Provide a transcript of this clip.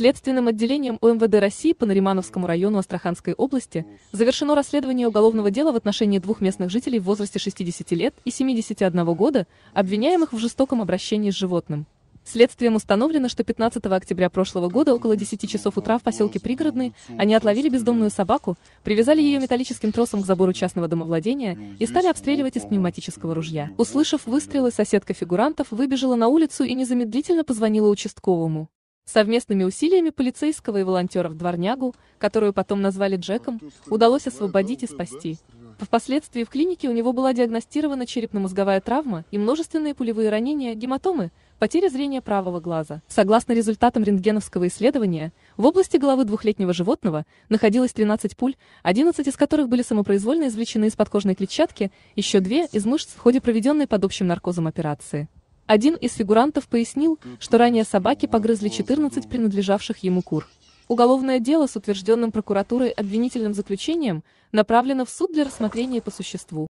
Следственным отделением УМВД России по Наримановскому району Астраханской области завершено расследование уголовного дела в отношении двух местных жителей в возрасте 60 лет и 71 года, обвиняемых в жестоком обращении с животным. Следствием установлено, что 15 октября прошлого года около 10 часов утра в поселке Пригородный они отловили бездомную собаку, привязали ее металлическим тросом к забору частного домовладения и стали обстреливать из пневматического ружья. Услышав выстрелы, соседка фигурантов выбежала на улицу и незамедлительно позвонила участковому. Совместными усилиями полицейского и волонтеров дворнягу, которую потом назвали Джеком, удалось освободить и спасти. Впоследствии в клинике у него была диагностирована черепно-мозговая травма и множественные пулевые ранения, гематомы, потеря зрения правого глаза. Согласно результатам рентгеновского исследования, в области головы двухлетнего животного находилось 13 пуль, 11 из которых были самопроизвольно извлечены из подкожной клетчатки, еще две из мышц в ходе проведенной под общим наркозом операции. Один из фигурантов пояснил, что ранее собаки погрызли 14 принадлежавших ему кур. Уголовное дело с утвержденным прокуратурой обвинительным заключением направлено в суд для рассмотрения по существу.